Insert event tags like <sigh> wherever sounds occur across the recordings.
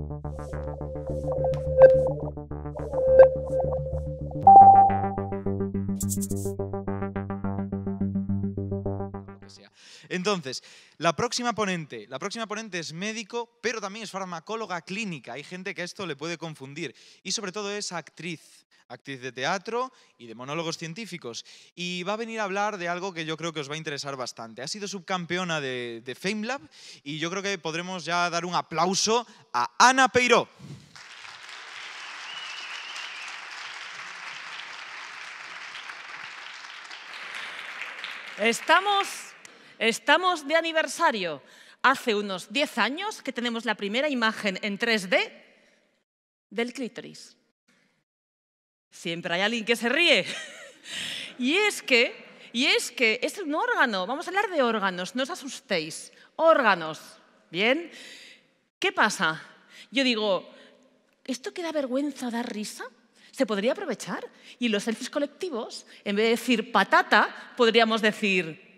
you Entonces, la próxima ponente, la próxima ponente es médico, pero también es farmacóloga clínica. Hay gente que esto le puede confundir. Y sobre todo es actriz, actriz de teatro y de monólogos científicos. Y va a venir a hablar de algo que yo creo que os va a interesar bastante. Ha sido subcampeona de, de FameLab y yo creo que podremos ya dar un aplauso a Ana Peiró. Estamos Estamos de aniversario. Hace unos 10 años que tenemos la primera imagen en 3D del clítoris. Siempre hay alguien que se ríe. <laughs> y es que, y es que es un órgano, vamos a hablar de órganos, no os asustéis. Órganos, ¿bien? ¿Qué pasa? Yo digo, ¿esto que da vergüenza da risa? se podría aprovechar. Y los selfies colectivos, en vez de decir patata, podríamos decir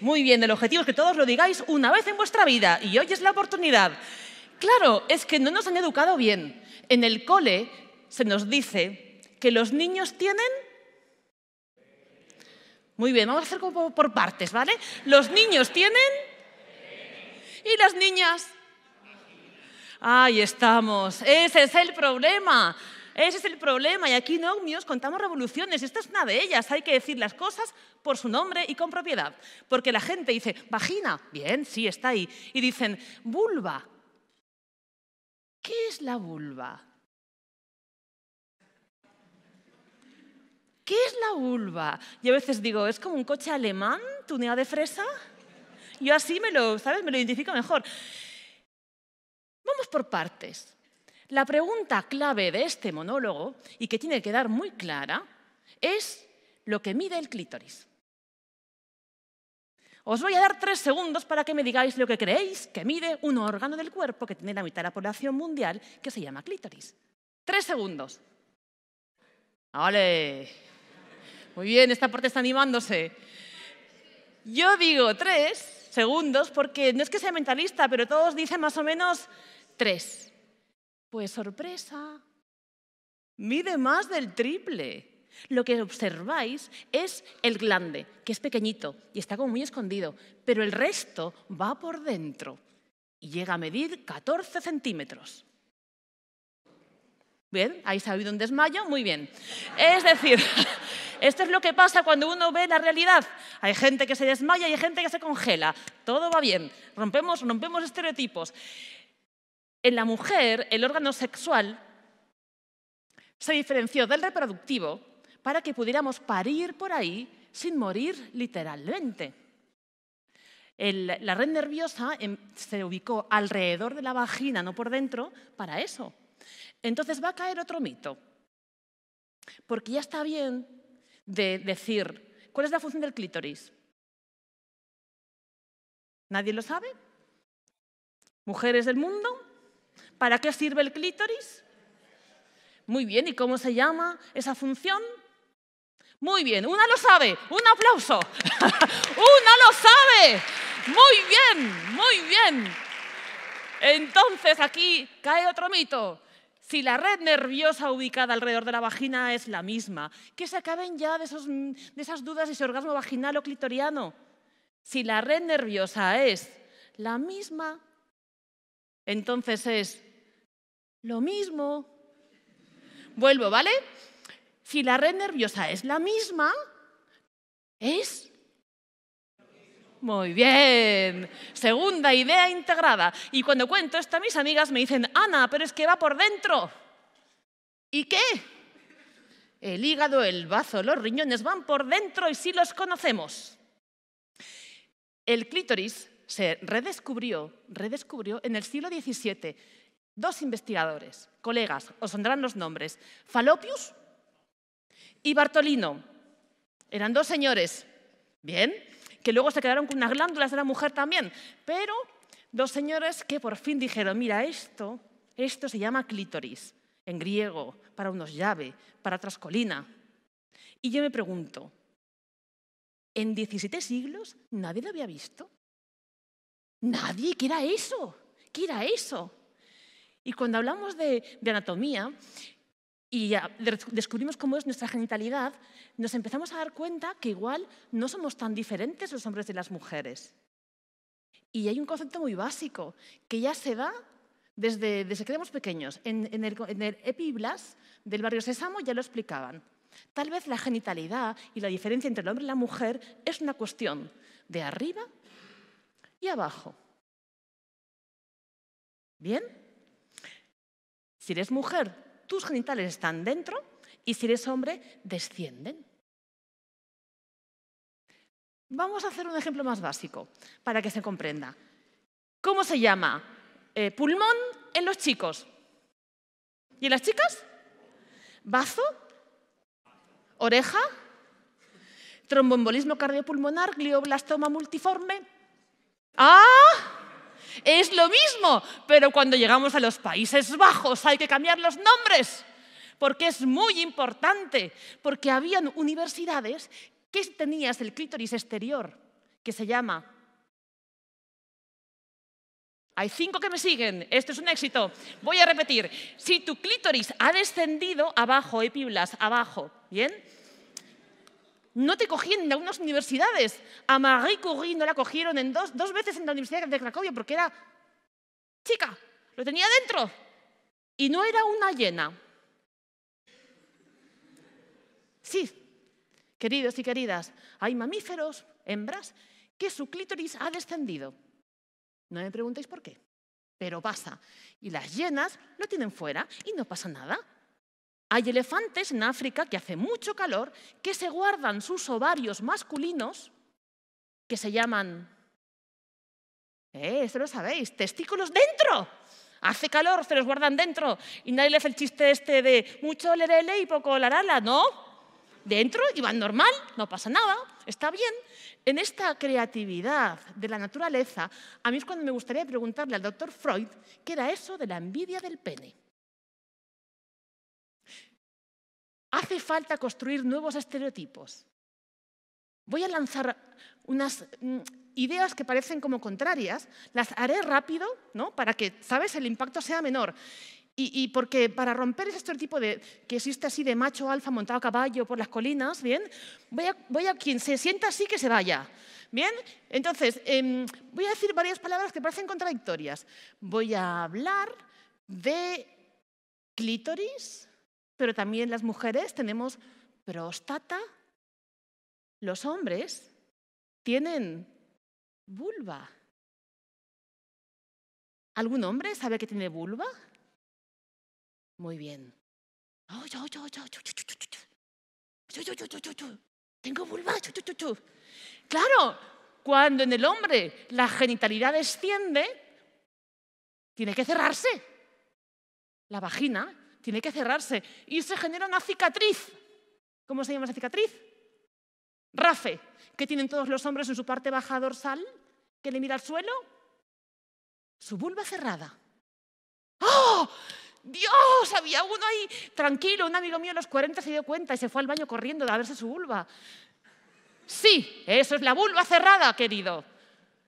muy bien, el objetivo es que todos lo digáis una vez en vuestra vida y hoy es la oportunidad. Claro, es que no nos han educado bien. En el cole se nos dice que los niños tienen... Muy bien, vamos a hacer por partes, ¿vale? Los niños tienen... Y las niñas... Ahí estamos. Ese es el problema. Ese es el problema. Y aquí no Ogmios contamos revoluciones. Esta es una de ellas. Hay que decir las cosas por su nombre y con propiedad. Porque la gente dice, vagina, bien, sí, está ahí. Y dicen, vulva. ¿Qué es la vulva? ¿Qué es la vulva? Y a veces digo, ¿es como un coche alemán tuneado de fresa? Yo así me lo, ¿sabes? Me lo identifico mejor. Vamos por partes. La pregunta clave de este monólogo, y que tiene que dar muy clara, es lo que mide el clítoris. Os voy a dar tres segundos para que me digáis lo que creéis que mide un órgano del cuerpo que tiene la mitad de la población mundial, que se llama clítoris. Tres segundos. Vale, Muy bien, esta parte está animándose. Yo digo tres segundos porque no es que sea mentalista, pero todos dicen más o menos tres. Pues sorpresa, mide más del triple. Lo que observáis es el glande, que es pequeñito y está como muy escondido, pero el resto va por dentro y llega a medir 14 centímetros. Bien, ahí ha habido un desmayo, muy bien. Es decir, <laughs> esto es lo que pasa cuando uno ve la realidad. Hay gente que se desmaya y hay gente que se congela. Todo va bien. Rompemos, rompemos estereotipos en la mujer el órgano sexual se diferenció del reproductivo para que pudiéramos parir por ahí sin morir literalmente. la red nerviosa em, se ubicó alrededor de la vagina, no por dentro, para eso. Entonces va a caer otro mito, porque ya está bien de decir, ¿cuál es la función del clítoris? ¿Nadie lo sabe? ¿Mujeres del mundo? ¿Para qué sirve el clítoris? Muy bien, ¿y cómo se llama esa función? Muy bien, una lo sabe, un aplauso. <laughs> una lo sabe. Muy bien, muy bien. Entonces aquí cae otro mito. Si la red nerviosa ubicada alrededor de la vagina es la misma, que se acaben ya de, esas dudas de ese orgasmo vaginal o clitoriano. Si la red nerviosa es la misma, entonces es lo mismo. Vuelvo, ¿vale? Si la red nerviosa es la misma, es... Muy bien. Segunda idea integrada. Y cuando cuento esto mis amigas me dicen, Ana, pero es que va por dentro. ¿Y qué? El hígado, el bazo, los riñones van por dentro y sí los conocemos. El clítoris se redescubrió, redescubrió en el siglo XVII. Dos investigadores, colegas, os sonarán los nombres, Falopius y Bartolino. Eran dos señores, ¿bien? Que luego se quedaron con unas glándulas de la mujer también. Pero dos señores que por fin dijeron, mira, esto, esto se llama clítoris, en griego, para unos llave, para trascolina. Y yo me pregunto, ¿en 17 siglos nadie lo había visto? Nadie, ¿qué era eso? ¿Qué era eso? Y cuando hablamos de, anatomía y descubrimos cómo es nuestra genitalidad, nos empezamos a dar cuenta que igual no somos tan diferentes los hombres de las mujeres. Y hay un concepto muy básico que ya se da desde, que éramos pequeños. En, el, en del barrio Sésamo ya lo explicaban. Tal vez la genitalidad y la diferencia entre el hombre y la mujer es una cuestión de arriba abajo. ¿Bien? Si eres mujer, tus genitales están dentro y si eres hombre, descienden. Vamos a hacer un ejemplo más básico para que se comprenda. ¿Cómo se llama? Eh, pulmón en los chicos. ¿Y en las chicas? Bazo, oreja, tromboembolismo cardiopulmonar, glioblastoma multiforme, Ah, es lo mismo, pero cuando llegamos a los Países Bajos hay que cambiar los nombres, porque es muy importante, porque habían universidades que tenías el clítoris exterior, que se llama... Hay cinco que me siguen, esto es un éxito. Voy a repetir, si tu clítoris ha descendido, abajo, epiblas, abajo, ¿bien? No te cogían en algunas universidades. A Marie Curie no la cogieron en dos, veces en la Universidad de Cracovia porque era chica, lo tenía dentro. Y no era una llena. Sí, queridos y queridas, hay mamíferos, hembras, que su clítoris ha descendido. No me preguntéis por qué, pero pasa. Y las llenas lo tienen fuera y no pasa nada. Hay elefantes en África que hace mucho calor que se guardan sus ovarios masculinos que se llaman, eh, lo sabéis, testículos dentro. Hace calor, se los guardan dentro. Y nadie le hace el chiste este de mucho lerele y poco larala, no. Dentro y van normal, no pasa nada, está bien. En esta creatividad de la naturaleza, a mí es cuando me gustaría preguntarle al doctor Freud qué era eso de la envidia del pene. Hace falta construir nuevos estereotipos. Voy a lanzar unas mm, ideas que parecen como contrarias, las haré rápido, ¿no? Para que, ¿sabes?, el impacto sea menor. Y, porque para romper ese estereotipo de que existe así de macho alfa montado a caballo por las colinas, ¿bien? Voy a, quien se sienta así que se vaya. ¿Bien? Entonces, em, voy a decir varias palabras que parecen contradictorias. Voy a hablar de clítoris, pero también las mujeres tenemos próstata. Los hombres tienen vulva. ¿Algún hombre sabe que tiene vulva? Muy bien. tengo vulva. Claro, cuando en el hombre la genitalidad desciende, tiene que cerrarse. La vagina tiene que cerrarse y se genera una cicatriz. ¿Cómo se llama esa cicatriz? Rafe, que tienen todos los hombres en su parte baja dorsal, que le mira al suelo, su vulva cerrada. ¡Oh! Dios, había uno ahí tranquilo, un amigo mío a los 40 se dio cuenta y se fue al baño corriendo a verse su vulva. Sí, eso es la vulva cerrada, querido.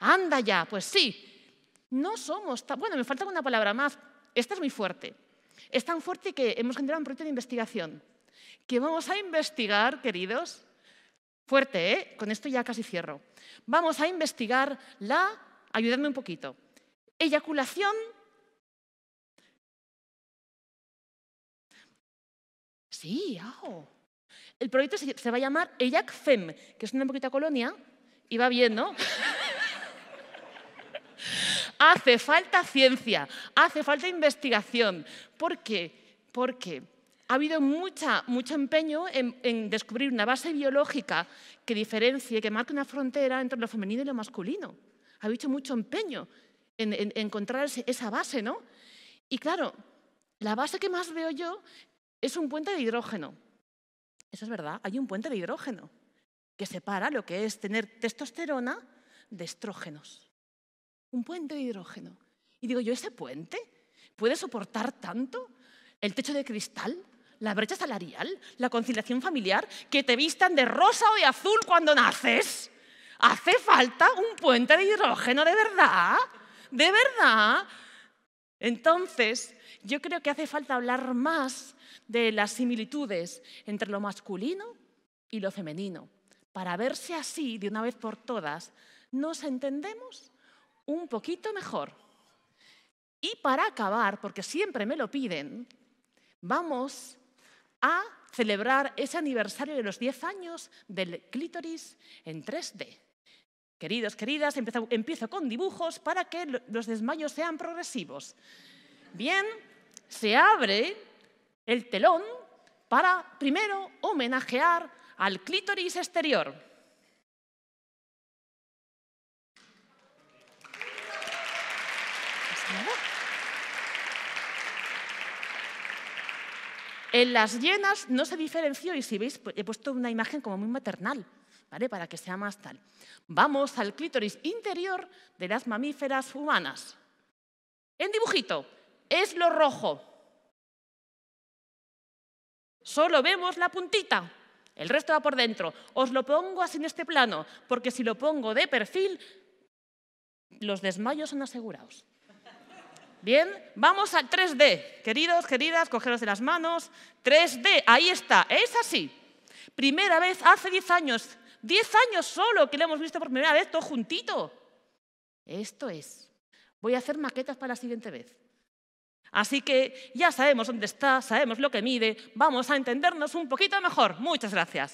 Anda ya, pues sí. No somos, bueno, me falta una palabra más. Esta es muy fuerte. Es tan fuerte que hemos generado un proyecto de investigación que vamos a investigar, queridos, fuerte, ¿eh? con esto ya casi cierro, vamos a investigar la, ayudadme un poquito, eyaculación Sí, ah, El proyecto se va a llamar Fem, que es una poquita colonia, y va bien, ¿no? <laughs> Hace falta ciencia, hace falta investigación. ¿Por qué? Porque ha habido mucho empeño en, descubrir una base biológica que diferencie, que marque una frontera entre lo femenino y lo masculino. Ha habido mucho empeño en, en encontrar esa base, ¿no? Y claro, la base que más veo yo es un puente de hidrógeno. Eso es verdad, hay un puente de hidrógeno que separa lo que es tener testosterona de estrógenos un puente de hidrógeno. Y digo yo, ¿ese puente puede soportar tanto? ¿El techo de cristal? ¿La brecha salarial? ¿La conciliación familiar? ¿Que te vistan de rosa o de azul cuando naces? ¿Hace falta un puente de hidrógeno de verdad? ¿De verdad? Entonces, yo creo que hace falta hablar más de las similitudes entre lo masculino y lo femenino, para verse así, de una vez por todas, nos entendemos un poquito mejor. Y para acabar, porque siempre me lo piden, vamos a celebrar ese aniversario de los 10 años del clítoris en 3D. Queridos, queridas, empiezo, empiezo con dibujos para que los desmayos sean progresivos. Bien, se abre el telón para primero homenajear al clítoris exterior. En las llenas no se diferenció y si veis pues, he puesto una imagen como muy maternal, ¿vale? Para que sea más tal. Vamos al clítoris interior de las mamíferas humanas. En dibujito, es lo rojo. Solo vemos la puntita, el resto va por dentro. Os lo pongo así en este plano, porque si lo pongo de perfil, los desmayos son asegurados. Bien, vamos a 3D. Queridos, queridas, cogeros de las manos. 3D, ahí está, es así. Primera vez hace 10 años, 10 años solo que lo hemos visto por primera vez todo juntito. Esto es. Voy a hacer maquetas para la siguiente vez. Así que ya sabemos dónde está, sabemos lo que mide, vamos a entendernos un poquito mejor. Muchas gracias.